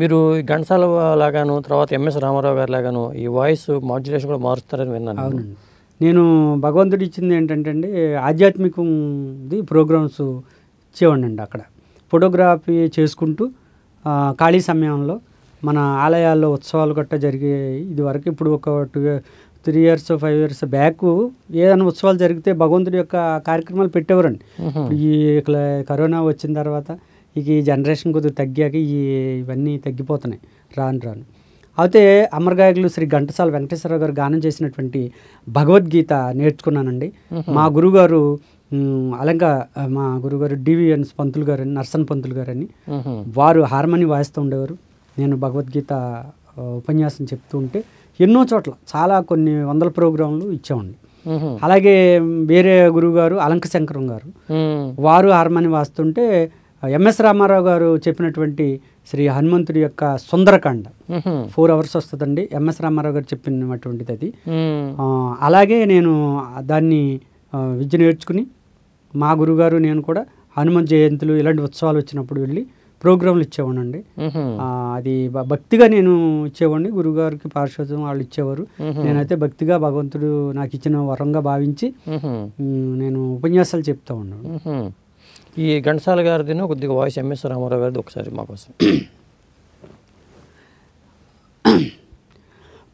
మీరు ఘంటసాల లాగాను తర్వాత ఎంఎస్ రామారావు గారు లాగాను ఈ వాయిస్ మాడ్యులేషన్ కూడా మారుస్తారని విన్నాను అవునండి నేను భగవంతుడు ఇచ్చింది ఏంటంటే అండి ఆధ్యాత్మికంది ప్రోగ్రామ్స్ ఇచ్చేవాడినండి అక్కడ ఫోటోగ్రఫీ చేసుకుంటూ ఖాళీ సమయంలో మన ఆలయాల్లో ఉత్సవాలు గట్టా జరిగే ఇది వరకు ఇప్పుడు ఒక two three years five years back ఏదైనా ఉత్సవాలు జరిగితే భగవంతుడి యొక్క కార్యక్రమాలు పెట్టేవారండి ఈ కరోనా వచ్చిన తర్వాత ఈ జనరేషన్ కొద్దిగా తగ్గాక ఈ ఇవన్నీ తగ్గిపోతున్నాయి రాను రాను అయితే అమరగాయకులు శ్రీ ఘంటసాల వెంకటేశ్వరరావు గారు గానం చేసినటువంటి భగవద్గీత నేర్చుకున్నానండి మా గురుగారు అలంక మా గురుగారు డివిఎన్ పంతులు గారు అని నర్సన్ పంతులు గారు అని వారు హార్మోని వాయిస్తూ ఉండేవారు నేను భగవద్గీత ఉపన్యాసం చెప్తూ ఉంటే ఎన్నో చోట్ల చాలా కొన్ని వందల ప్రోగ్రాంలు ఇచ్చేవాడిని అలాగే వేరే గారు అలంక శంకరం గారు వారు హార్మోని వాస్తుంటే ఎంఎస్ రామారావు గారు చెప్పినటువంటి శ్రీ హనుమంతుడి యొక్క సుందరకాండ ఫోర్ అవర్స్ వస్తుందండి ఎంఎస్ రామారావు గారు చెప్పినటువంటిది అది అలాగే నేను దాన్ని విద్య నేర్చుకుని మా గురుగారు నేను కూడా హనుమంత్ జయంతులు ఇలాంటి ఉత్సవాలు వచ్చినప్పుడు వెళ్ళి ప్రోగ్రాంలు ఇచ్చేవాడండి అది భక్తిగా నేను ఇచ్చేవాడిని గురుగారికి పార్శ్వత్వం వాళ్ళు ఇచ్చేవారు నేనైతే భక్తిగా భగవంతుడు నాకు ఇచ్చిన వరంగా భావించి నేను ఉపన్యాసాలు చెప్తా ఉన్నాను ఈ ఘంటసాల గారిదిను కొద్దిగా వాయిస్ ఎంఎస్ రామారావు గారిది ఒకసారి మాకోసం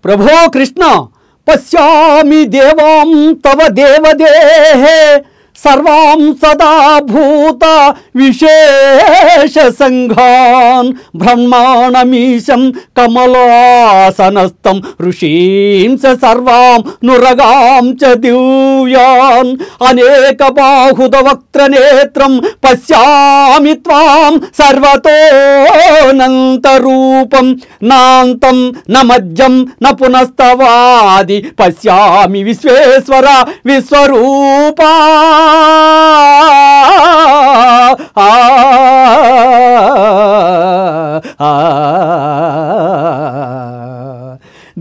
ప్రభో కృష్ణ పశ్యామి దేవాం తవ దేవదేహే సర్వాం సదాభూత విశేషసంఘాన్ బ్రహ్మాణమీశం కమలాసనస్తం ఋషీంస సర్వాం నురగాం చ దివ్యాన్ అనేక బాహుద నేత్రం పశ్యామి త్వాం రూపం నాంతం న మజ్జం న పునస్తవాది పశ్యామి విశ్వేశ్వర విశ్వరూపా ఆ ah, ah, ah,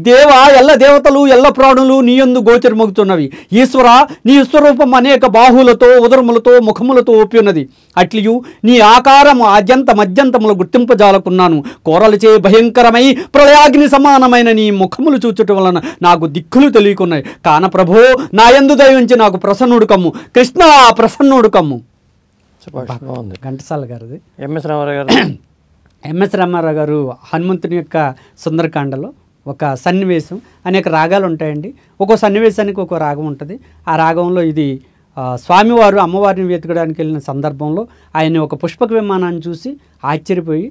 దేవ ఎల్ల దేవతలు ఎల్ల ప్రాణులు నీయందు గోచరమగుతున్నవి ఈశ్వర నీ స్వరూపం అనేక బాహులతో ఉదరములతో ముఖములతో ఒప్పియున్నది అట్లియు నీ ఆకారము అద్యంత మధ్యంతములు గుర్తింపజాలకున్నాను కోరలచే భయంకరమై ప్రళయాగ్ని సమానమైన నీ ముఖములు చూచటం వలన నాకు దిక్కులు తెలియకున్నాయి కాన ప్రభో నాయందు దయవించి నాకు ప్రసన్నుడు కమ్ము కృష్ణ ప్రసన్నుడు కమ్ము ఘంటసాల గారు ఎంఎస్ రామారావు గారు ఎంఎస్ రామారావు గారు హనుమంతుని యొక్క సుందరకాండలో ఒక సన్నివేశం అనేక రాగాలు ఉంటాయండి ఒక్కో సన్నివేశానికి ఒక్కో రాగం ఉంటుంది ఆ రాగంలో ఇది స్వామివారు అమ్మవారిని వెతకడానికి వెళ్ళిన సందర్భంలో ఆయన ఒక పుష్పక విమానాన్ని చూసి ఆశ్చర్యపోయి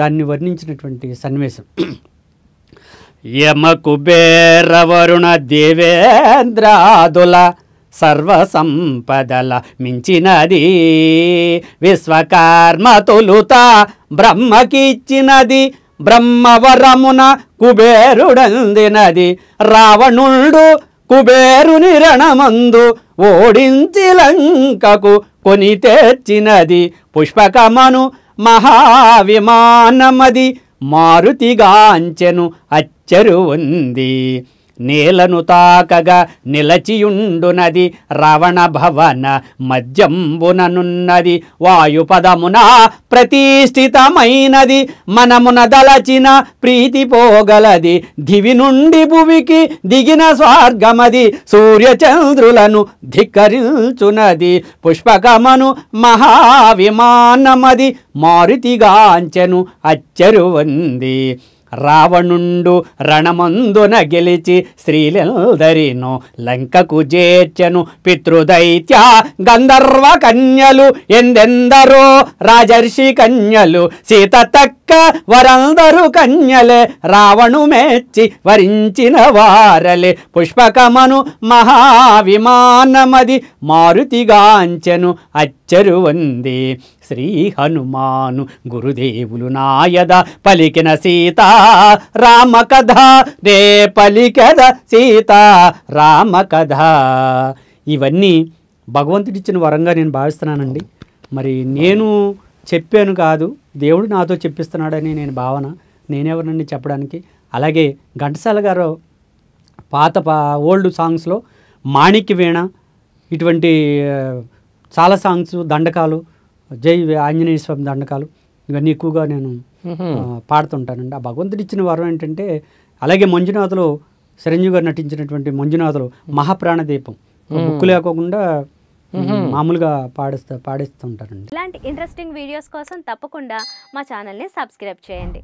దాన్ని వర్ణించినటువంటి సన్నివేశం యమ కుబేర వరుణ దేవేంద్రాదుల సర్వ సంపదల మించినది విశ్వకర్మ తొలుత బ్రహ్మకిచ్చినది బ్రహ్మవరమున కుబేరుడందినది రావణుండు కుబేరుని రణమందు ఓడించి లంకకు కొని తెచ్చినది పుష్పకమను మహావిమానమది మారుతిగాంచెను అచ్చరు ఉంది నేలను తాకగా నిలచియుండునది రావణ భవన మధ్యంబుననున్నది వాయుపదమున ప్రతిష్ఠితమైనది మనమున దలచిన ప్రీతి పోగలది దివి నుండి భువికి దిగిన స్వార్గమది సూర్యచంద్రులను ధిక్కరించునది పుష్పకమను మహావిమానమది మారుతిగాంచెను అచ్చరు ఉంది రావణుండు రణమందున గెలిచి స్త్రీలందరిను లంకకు జేర్చను పితృదైత్య గంధర్వ కన్యలు ఎందెందరో రాజర్షి కన్యలు సీత తక్క వరందరు కన్యలే రావణు మెచ్చి వరించిన వారలే పుష్పకమను మహావిమానమది మారుతిగాంచెను ఉంది శ్రీ హనుమాను గురుదేవులు నాయద పలికిన సీత రామ కథ రే పలికద సీత రామ కథ ఇవన్నీ భగవంతుడిచ్చిన వరంగా నేను భావిస్తున్నానండి మరి నేను చెప్పాను కాదు దేవుడు నాతో చెప్పిస్తున్నాడని నేను భావన నేనెవరినండి చెప్పడానికి అలాగే ఘంటసాల గారు పాత పా ఓల్డ్ సాంగ్స్లో మాణిక్య వీణ ఇటువంటి చాలా సాంగ్స్ దండకాలు జై ఆంజనేయ స్వామి దండకాలు ఇవన్నీ ఎక్కువగా నేను పాడుతుంటానండి ఆ భగవంతుడు ఇచ్చిన వరం ఏంటంటే అలాగే మంజునాథులు చిరంజీవి గారు నటించినటువంటి మంజునాథులు మహాప్రాణ దీపం బుక్ లేకోకుండా మామూలుగా పాడిస్తా పాడిస్తుంటానండి ఇలాంటి ఇంట్రెస్టింగ్ వీడియోస్ కోసం తప్పకుండా మా ఛానల్ని సబ్స్క్రైబ్ చేయండి